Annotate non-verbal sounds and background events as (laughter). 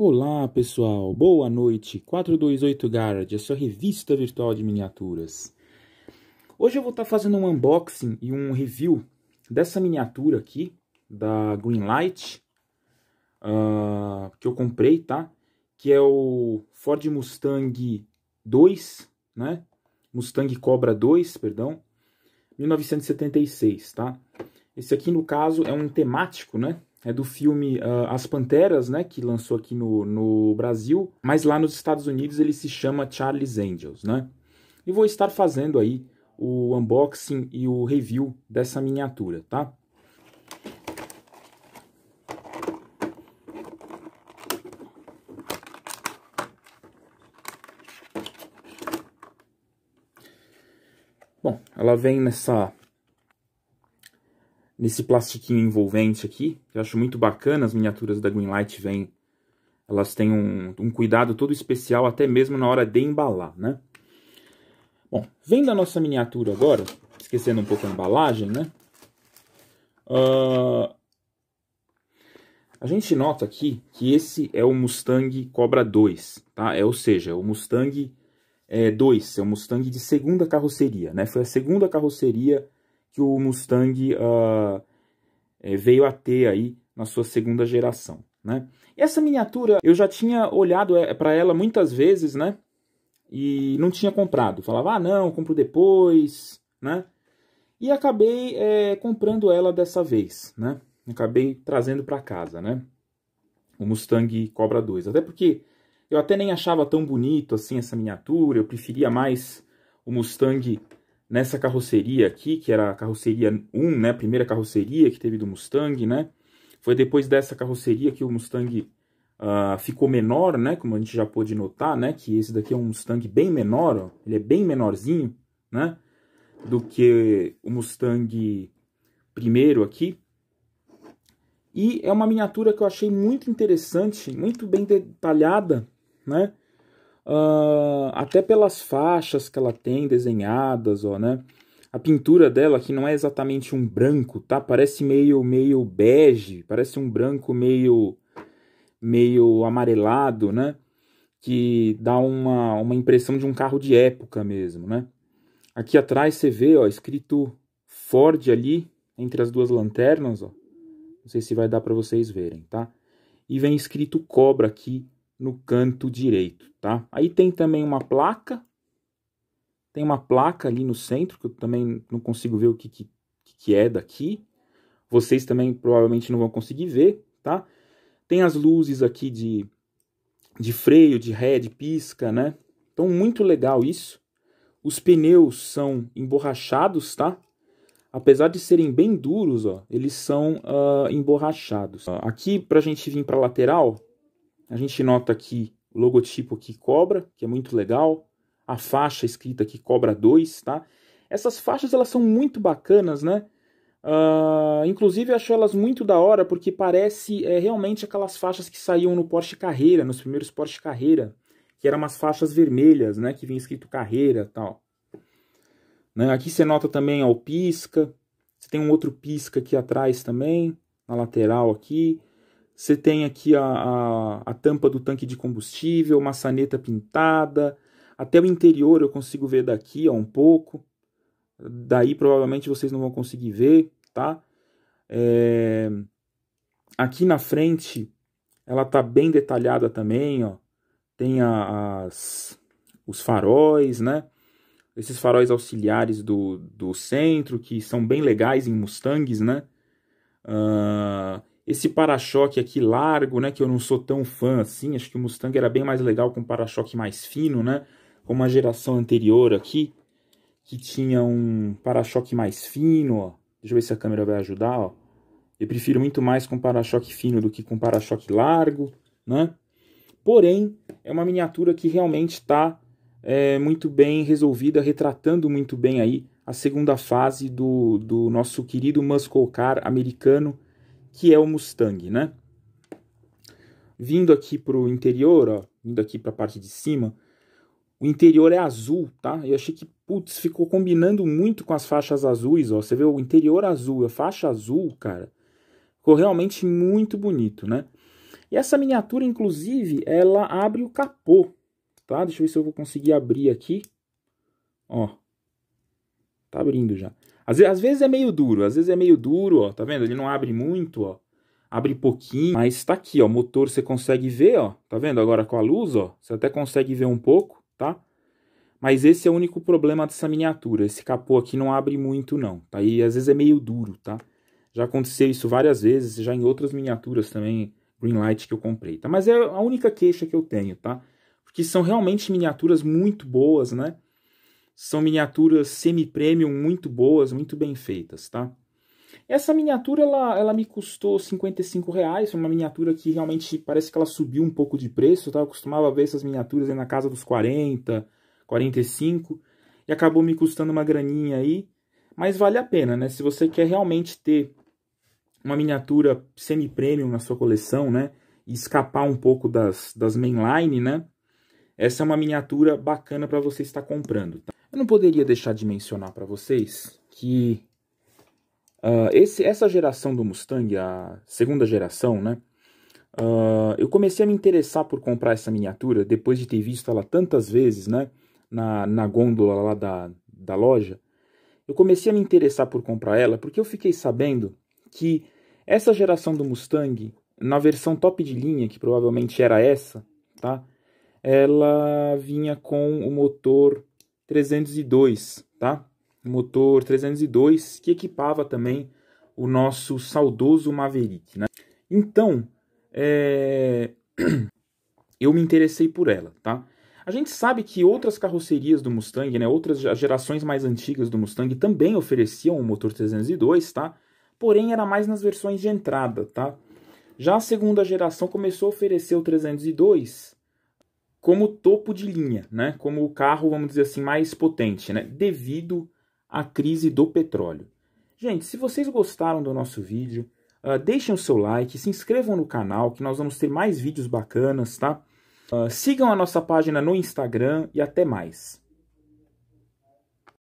Olá pessoal, boa noite. 428 Garage, a sua revista virtual de miniaturas. Hoje eu vou estar tá fazendo um unboxing e um review dessa miniatura aqui, da Greenlight, uh, que eu comprei, tá? Que é o Ford Mustang 2, né? Mustang Cobra 2, perdão, 1976, tá? Esse aqui, no caso, é um temático, né? é do filme uh, As Panteras, né, que lançou aqui no, no Brasil, mas lá nos Estados Unidos ele se chama Charlie's Angels, né? E vou estar fazendo aí o unboxing e o review dessa miniatura, tá? Bom, ela vem nessa nesse plastiquinho envolvente aqui, que eu acho muito bacana, as miniaturas da Greenlight vêm, elas têm um, um, cuidado todo especial, até mesmo na hora de embalar, né? Bom, vendo a nossa miniatura agora, esquecendo um pouco a embalagem, né? Uh, a gente nota aqui que esse é o Mustang Cobra 2, tá? É, ou seja, o Mustang 2, é, é o Mustang de segunda carroceria, né? Foi a segunda carroceria que o Mustang uh, veio a ter aí na sua segunda geração, né? E essa miniatura eu já tinha olhado é, para ela muitas vezes, né? E não tinha comprado. Falava, ah, não, compro depois, né? E acabei é, comprando ela dessa vez, né? Acabei trazendo para casa, né? O Mustang Cobra 2. Até porque eu até nem achava tão bonito assim essa miniatura. Eu preferia mais o Mustang nessa carroceria aqui, que era a carroceria 1, né, a primeira carroceria que teve do Mustang, né? Foi depois dessa carroceria que o Mustang uh, ficou menor, né? Como a gente já pôde notar, né? Que esse daqui é um Mustang bem menor, ó, ele é bem menorzinho, né? Do que o Mustang primeiro aqui. E é uma miniatura que eu achei muito interessante, muito bem detalhada, né? uh, até pelas faixas que ela tem desenhadas, ó, né? A pintura dela que não é exatamente um branco, tá? Parece meio meio bege, parece um branco meio meio amarelado, né? Que dá uma, uma impressão de um carro de época mesmo, né? Aqui atrás você vê, ó, escrito Ford ali entre as duas lanternas, ó. Não sei se vai dar para vocês verem, tá? E vem escrito Cobra aqui no canto direito, tá? Aí tem também uma placa, tem uma placa ali no centro, que eu também não consigo ver o que, que, que é daqui. Vocês também provavelmente não vão conseguir ver, tá? Tem as luzes aqui de, de freio, de ré, de pisca, né? Então, muito legal isso. Os pneus são emborrachados, tá? Apesar de serem bem duros, ó, eles são uh, emborrachados. Aqui, para a gente vir para a lateral, a gente nota aqui o logotipo que cobra, que é muito legal. A faixa escrita aqui cobra 2, tá? Essas faixas elas são muito bacanas, né? Uh, inclusive acho elas muito da hora porque parece é, realmente aquelas faixas que saíam no Porsche Carreira, nos primeiros Porsche Carreira, que eram umas faixas vermelhas, né? Que vinha escrito Carreira tal. Né? Aqui você nota também ó, o pisca. Você tem um outro pisca aqui atrás também, na lateral aqui. Você tem aqui a, a, a tampa do tanque de combustível, maçaneta pintada, até o interior eu consigo ver daqui ó, um pouco. Daí provavelmente vocês não vão conseguir ver, tá? É... Aqui na frente ela tá bem detalhada também, ó. Tem a, as, os faróis, né? Esses faróis auxiliares do, do centro que são bem legais em Mustangs, né? Uh, esse para-choque aqui largo, né, que eu não sou tão fã assim, acho que o Mustang era bem mais legal com para-choque mais fino, né? Uma geração anterior aqui, que tinha um para-choque mais fino, ó. Deixa eu ver se a câmera vai ajudar, ó. Eu prefiro muito mais com para-choque fino do que com para-choque largo, né? Porém, é uma miniatura que realmente está é, muito bem resolvida, retratando muito bem aí a segunda fase do, do nosso querido muscle car americano, que é o Mustang, né? Vindo aqui para o interior, ó, vindo aqui para a parte de cima, o interior é azul, tá? Eu achei que, putz, ficou combinando muito com as faixas azuis, ó. Você vê o interior azul, a faixa azul, cara. Ficou realmente muito bonito, né? E essa miniatura, inclusive, ela abre o capô, tá? Deixa eu ver se eu vou conseguir abrir aqui. Ó. Tá abrindo já. Às, às vezes é meio duro, às vezes é meio duro, ó, tá vendo? Ele não abre muito, ó. Abre pouquinho, mas tá aqui, ó, motor você consegue ver, ó, tá vendo? Agora com a luz, ó, você até consegue ver um pouco, tá? Mas esse é o único problema dessa miniatura, esse capô aqui não abre muito não, tá? às vezes é meio duro, tá? Já aconteceu isso várias vezes, já em outras miniaturas também, Greenlight que eu comprei, tá? Mas é a única queixa que eu tenho, tá? Porque são realmente miniaturas muito boas, né? São miniaturas semi-premium muito boas, muito bem feitas, tá? Essa miniatura, ela, ela me custou 55 reais, uma miniatura que realmente parece que ela subiu um pouco de preço, tá? Eu costumava ver essas miniaturas aí na casa dos 40, 45, e acabou me custando uma graninha aí, mas vale a pena, né? Se você quer realmente ter uma miniatura semi-premium na sua coleção, né? E escapar um pouco das, das mainline, né? Essa é uma miniatura bacana para você estar comprando, tá? Eu não poderia deixar de mencionar para vocês que uh, esse, essa geração do Mustang, a segunda geração, né? Uh, eu comecei a me interessar por comprar essa miniatura depois de ter visto ela tantas vezes, né? Na, na gôndola lá da, da loja. Eu comecei a me interessar por comprar ela porque eu fiquei sabendo que essa geração do Mustang, na versão top de linha, que provavelmente era essa, tá? Ela vinha com o motor 302, tá? Motor 302 que equipava também o nosso saudoso Maverick, né? Então, é... (clears throat) eu me interessei por ela, tá? A gente sabe que outras carrocerias do Mustang, né, outras gerações mais antigas do Mustang também ofereciam um motor 302, tá? Porém, era mais nas versões de entrada, tá? Já a segunda geração começou a oferecer o 302 como topo de linha, né? como o carro, vamos dizer assim, mais potente, né? devido à crise do petróleo. Gente, se vocês gostaram do nosso vídeo, uh, deixem o seu like, se inscrevam no canal, que nós vamos ter mais vídeos bacanas, tá? Uh, sigam a nossa página no Instagram e até mais.